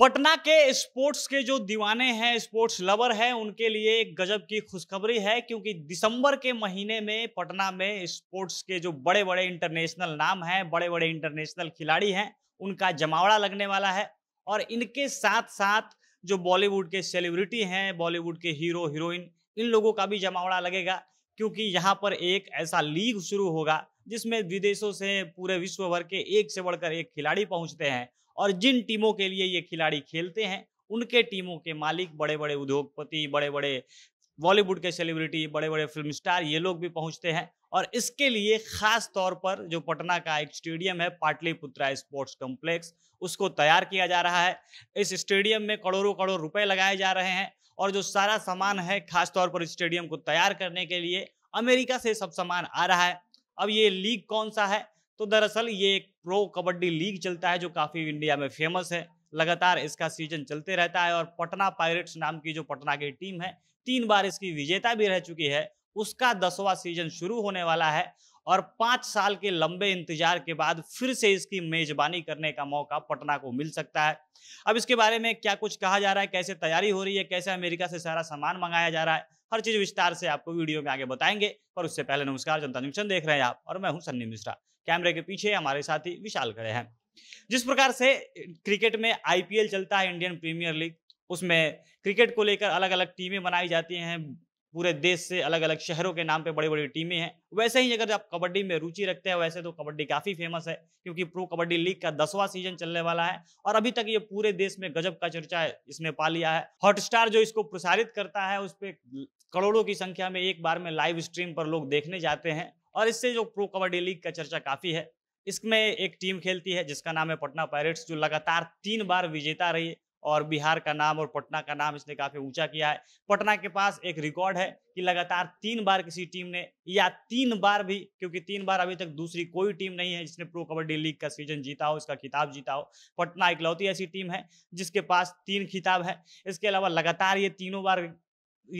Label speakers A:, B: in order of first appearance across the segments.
A: पटना के स्पोर्ट्स के जो दीवाने हैं स्पोर्ट्स लवर हैं उनके लिए एक गजब की खुशखबरी है क्योंकि दिसंबर के महीने में पटना में स्पोर्ट्स के जो बड़े बड़े इंटरनेशनल नाम हैं बड़े बड़े इंटरनेशनल खिलाड़ी हैं उनका जमावड़ा लगने वाला है और इनके साथ साथ जो बॉलीवुड के सेलिब्रिटी हैं बॉलीवुड के हीरो हीरोइन इन लोगों का भी जमावड़ा लगेगा क्योंकि यहाँ पर एक ऐसा लीग शुरू होगा जिसमें विदेशों से पूरे विश्व भर के एक से बढ़कर एक खिलाड़ी पहुंचते हैं और जिन टीमों के लिए ये खिलाड़ी खेलते हैं उनके टीमों के मालिक बड़े बड़े उद्योगपति बड़े बड़े बॉलीवुड के सेलिब्रिटी बड़े बड़े फिल्म स्टार ये लोग भी पहुंचते हैं और इसके लिए खास तौर पर जो पटना का एक स्टेडियम है पाटलिपुत्रा स्पोर्ट्स कॉम्प्लेक्स उसको तैयार किया जा रहा है इस स्टेडियम में करोड़ों करोड़ रुपए लगाए जा रहे हैं और जो सारा सामान है खासतौर पर स्टेडियम को तैयार करने के लिए अमेरिका से सब सामान आ रहा है अब ये लीग कौन सा है तो दरअसल ये एक प्रो कबड्डी लीग चलता है जो काफ़ी इंडिया में फेमस है लगातार इसका सीजन चलते रहता है और पटना पायरेट्स नाम की जो पटना की टीम है तीन बार इसकी विजेता भी रह चुकी है उसका दसवां सीजन शुरू होने वाला है और पाँच साल के लंबे इंतजार के बाद फिर से इसकी मेजबानी करने का मौका पटना को मिल सकता है अब इसके बारे में क्या कुछ कहा जा रहा है कैसे तैयारी हो रही है कैसे अमेरिका से सारा सामान मंगाया जा रहा है हर चीज विस्तार से आपको वीडियो में आगे बताएंगे पर उससे पहले नमस्कार जनता जंक्शन देख रहे हैं आप और मैं हूं सन्नी मिश्रा कैमरे के पीछे हमारे साथी विशाल खड़े हैं जिस प्रकार से क्रिकेट में आईपीएल चलता है इंडियन प्रीमियर लीग उसमें क्रिकेट को लेकर अलग अलग टीमें बनाई जाती हैं पूरे देश से अलग अलग शहरों के नाम पे बड़ी बड़ी टीमें हैं वैसे ही अगर आप कबड्डी में रुचि रखते हैं वैसे तो कबड्डी काफ़ी फेमस है क्योंकि प्रो कबड्डी लीग का दसवां सीजन चलने वाला है और अभी तक ये पूरे देश में गजब का चर्चा इसने पा लिया है हॉटस्टार जो इसको प्रसारित करता है उस पर करोड़ों की संख्या में एक बार में लाइव स्ट्रीम पर लोग देखने जाते हैं और इससे जो प्रो कबड्डी लीग का चर्चा काफ़ी है इसमें एक टीम खेलती है जिसका नाम है पटना पायरेट्स जो लगातार तीन बार विजेता रही है और बिहार का नाम और पटना का नाम इसने काफ़ी ऊंचा किया है पटना के पास एक रिकॉर्ड है कि लगातार तीन बार किसी टीम ने या तीन बार भी क्योंकि तीन बार अभी तक दूसरी कोई टीम नहीं है जिसने प्रो कबड्डी लीग का सीजन जीता हो इसका खिताब जीता हो पटना इकलौती ऐसी टीम है जिसके पास तीन खिताब है इसके अलावा लगातार ये तीनों बार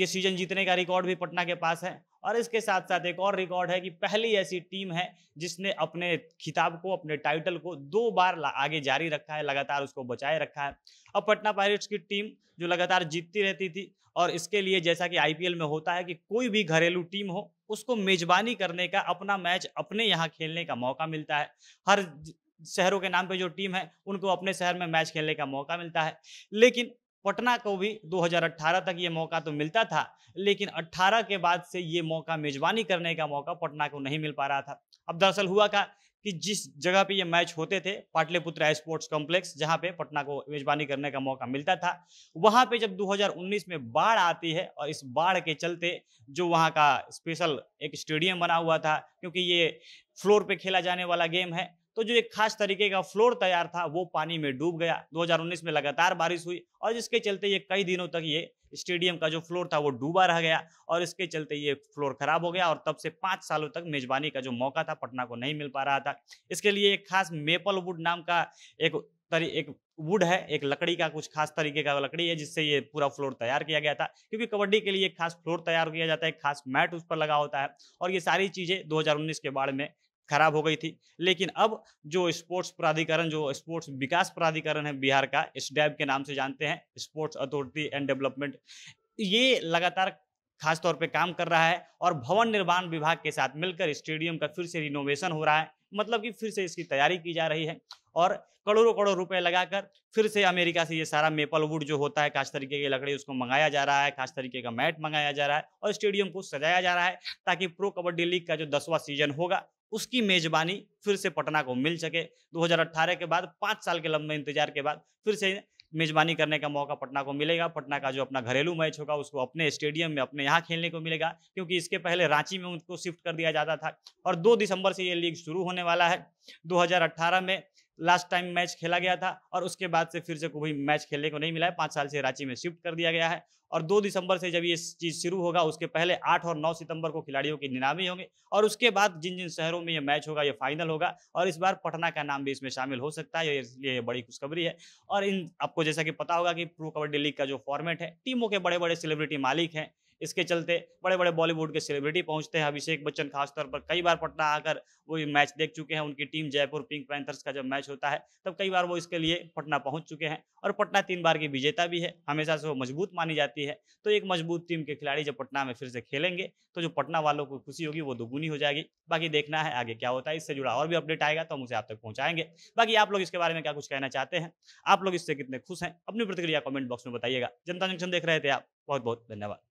A: ये सीजन जीतने का रिकॉर्ड भी पटना के पास है और इसके साथ साथ एक और रिकॉर्ड है कि पहली ऐसी टीम है जिसने अपने खिताब को अपने टाइटल को दो बार आगे जारी रखा है लगातार उसको बचाए रखा है अब पटना पायरेट्स की टीम जो लगातार जीतती रहती थी और इसके लिए जैसा कि आईपीएल में होता है कि कोई भी घरेलू टीम हो उसको मेजबानी करने का अपना मैच अपने यहाँ खेलने का मौका मिलता है हर शहरों के नाम पे जो टीम है उनको अपने शहर में मैच खेलने का मौका मिलता है लेकिन पटना को भी 2018 तक ये मौका तो मिलता था लेकिन 18 के बाद से ये मौका मेजबानी करने का मौका पटना को नहीं मिल पा रहा था अब दरअसल हुआ का कि जिस जगह पे ये मैच होते थे पाटलिपुत्र स्पोर्ट्स कॉम्प्लेक्स जहाँ पे पटना को मेजबानी करने का मौका मिलता था वहां पे जब 2019 में बाढ़ आती है और इस बाढ़ के चलते जो वहाँ का स्पेशल एक स्टेडियम बना हुआ था क्योंकि ये फ्लोर पे खेला जाने वाला गेम है तो जो एक खास तरीके का फ्लोर तैयार था वो पानी में डूब गया 2019 में लगातार बारिश हुई और जिसके चलते ये कई दिनों तक ये स्टेडियम का जो फ्लोर था वो डूबा रह गया और इसके चलते ये फ्लोर खराब हो गया और तब से पाँच सालों तक मेजबानी का जो मौका था पटना को नहीं मिल पा रहा था इसके लिए एक खास मेपल वुड नाम का एक तरी एक वुड है एक लकड़ी का कुछ खास तरीके का लकड़ी है जिससे ये पूरा फ्लोर तैयार किया गया था क्योंकि कबड्डी के लिए एक खास फ्लोर तैयार किया जाता है एक खास मैट उस पर लगा होता है और ये सारी चीज़ें 2019 के बाढ़ में खराब हो गई थी लेकिन अब जो स्पोर्ट्स प्राधिकरण जो स्पोर्ट्स विकास प्राधिकरण है बिहार का इस डैब के नाम से जानते हैं स्पोर्ट्स अथॉरिटी एंड डेवलपमेंट ये लगातार खास तौर पे काम कर रहा है और भवन निर्माण विभाग के साथ मिलकर स्टेडियम का फिर से रिनोवेशन हो रहा है मतलब कि फिर से इसकी तैयारी की जा रही है और करोड़ों करोड़ रुपए लगाकर फिर से अमेरिका से ये सारा मेपल वुड जो होता है खास तरीके की लकड़ी उसको मंगाया जा रहा है खास तरीके का मैट मंगाया जा रहा है और स्टेडियम को सजाया जा रहा है ताकि प्रो कबड्डी लीग का जो दसवा सीजन होगा उसकी मेजबानी फिर से पटना को मिल सके 2018 के बाद पाँच साल के लंबे इंतजार के बाद फिर से मेजबानी करने का मौका पटना को मिलेगा पटना का जो अपना घरेलू मैच होगा उसको अपने स्टेडियम में अपने यहाँ खेलने को मिलेगा क्योंकि इसके पहले रांची में उनको शिफ्ट कर दिया जाता था और दो दिसंबर से ये लीग शुरू होने वाला है 2018 में लास्ट टाइम मैच खेला गया था और उसके बाद से फिर से कोई मैच खेलने को नहीं मिला है पाँच साल से रांची में शिफ्ट कर दिया गया है और दो दिसंबर से जब ये चीज़ शुरू होगा उसके पहले आठ और नौ सितंबर को खिलाड़ियों की नीलामी होंगे और उसके बाद जिन जिन शहरों में ये मैच होगा ये फाइनल होगा और इस बार पटना का नाम भी इसमें शामिल हो सकता है इसलिए ये बड़ी खुशखबरी है और इन आपको जैसा कि पता होगा कि प्रो कबड्डी लीग का जो फॉर्मेट है टीमों के बड़े बड़े सेलिब्रिटी मालिक हैं इसके चलते बड़े बड़े बॉलीवुड के सेलिब्रिटी पहुंचते हैं अभिषेक बच्चन खासतौर पर कई बार पटना आकर वो ये मैच देख चुके हैं उनकी टीम जयपुर पिंक पैंथर्स का जब मैच होता है तब कई बार वो इसके लिए पटना पहुंच चुके हैं और पटना तीन बार की विजेता भी है हमेशा से वो मजबूत मानी जाती है तो एक मजबूत टीम के खिलाड़ी जब पटना में फिर से खेलेंगे तो जो पटना वालों को खुशी होगी वो दोगुनी हो जाएगी बाकी देखना है आगे क्या होता है इससे जुड़ा और भी अपडेट आएगा तो हम उसे आप तक पहुँचाएंगे बाकी आप लोग इसके बारे में क्या कुछ कहना चाहते हैं आप लोग इससे कितने खुश हैं अपनी प्रतिक्रिया कॉमेंट बॉक्स में बताइएगा जनता जंक्शन देख रहे थे आप बहुत बहुत धन्यवाद